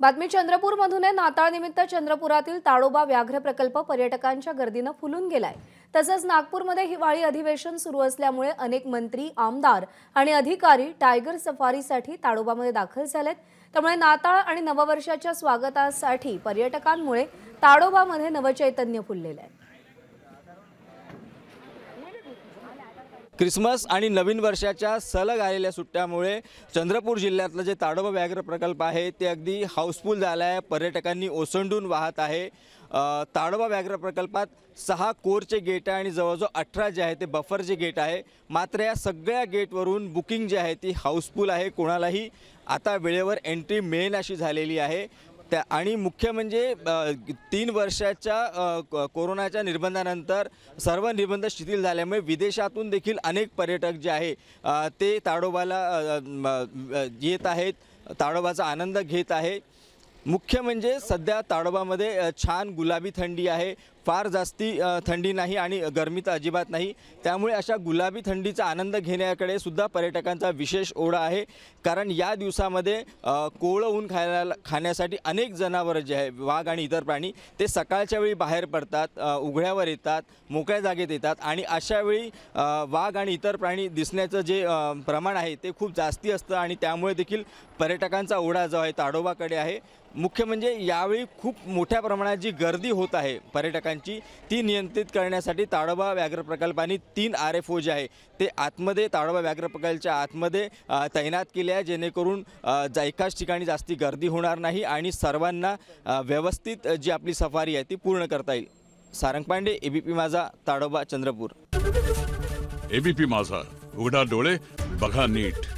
बातमी चंद्रपूरमधून नाताळ निमित्त चंद्रपुरातील ताडोबा व्याघ्र प्रकल्प पर्यटकांच्या गर्दीनं फुलून गेलाय तसंच नागपूरमध्ये हिवाळी अधिवेशन सुरू असल्यामुळे अनेक मंत्री आमदार आणि अधिकारी टायगर सफारीसाठी ताडोबामध्ये दाखल झालेत त्यामुळे नाताळ आणि नववर्षाच्या स्वागतासाठी पर्यटकांमुळे ताडोबामध्ये नवचैतन्य फुललेलं आहे क्रिसमस आणि नवीन वर्षाच्या सलग आलेल्या सुट्ट्यामुळे चंद्रपूर जिल्ह्यातलं जे ताडोबा व्याघ्र प्रकल्प आहे ते अगदी हाऊसफुल झालं आहे पर्यटकांनी ओसंडून वाहत आहे ताडोबा व्याघ्र प्रकल्पात सहा कोरचे गेट आहे आणि जवळजवळ अठरा जे आहे ते बफरचे गेट आहे मात्र या सगळ्या गेटवरून बुकिंग जी आहे ती हाऊसफुल आहे कोणालाही आता वेळेवर एंट्री मिळेल अशी झालेली आहे त्या आणि मुख्य म्हणजे तीन वर्षाच्या कोरोनाच्या निर्बंधानंतर सर्व निर्बंध शिथिल झाल्यामुळे विदेशातून देखील अनेक पर्यटक जे आहे ते ताडोबाला येत आहेत ताडोबाचा आनंद घेत आहे मुख्य म्हणजे सध्या ताडोबामध्ये छान गुलाबी थंडी आहे फार जास्ती थंडी नाही आणि गरमी तर अजिबात नाही त्यामुळे अशा गुलाबी थंडीचा आनंद घेण्याकडे सुद्धा पर्यटकांचा विशेष ओढा आहे कारण या दिवसामध्ये कोवळं ऊन खायला खाण्यासाठी अनेक जनावरं जे आहे वाघ आणि इतर प्राणी ते सकाळच्या वेळी बाहेर पडतात उघड्यावर येतात मोकळ्या जागेत येतात आणि अशा वेळी वाघ आणि इतर प्राणी दिसण्याचं जे प्रमाण आहे ते खूप जास्ती असतं आणि त्यामुळे देखील पर्यटकांचा ओढा जो आहे ताडोबाकडे आहे मुख्य म्हणजे यावेळी खूप मोठ्या प्रमाणात जी गर्दी होत आहे पर्यटकांची ची ती नियंत्रित करण्यासाठी ताडोबा व्याघ्र प्रकल्पाने तीन आर एफ ओ जे आहे ते आतमध्ये ताडोबा व्याघ्र प्रकल्पच्या आतमध्ये तैनात केले आहे जेणेकरून एकाच ठिकाणी जास्ती गर्दी होणार नाही आणि सर्वांना व्यवस्थित जी आपली सफारी आहे ती पूर्ण करता येईल सारंग पांडे एबीपी माझा ताडोबा चंद्रपूर एबीपी माझा उघडा डोळे बघा नीट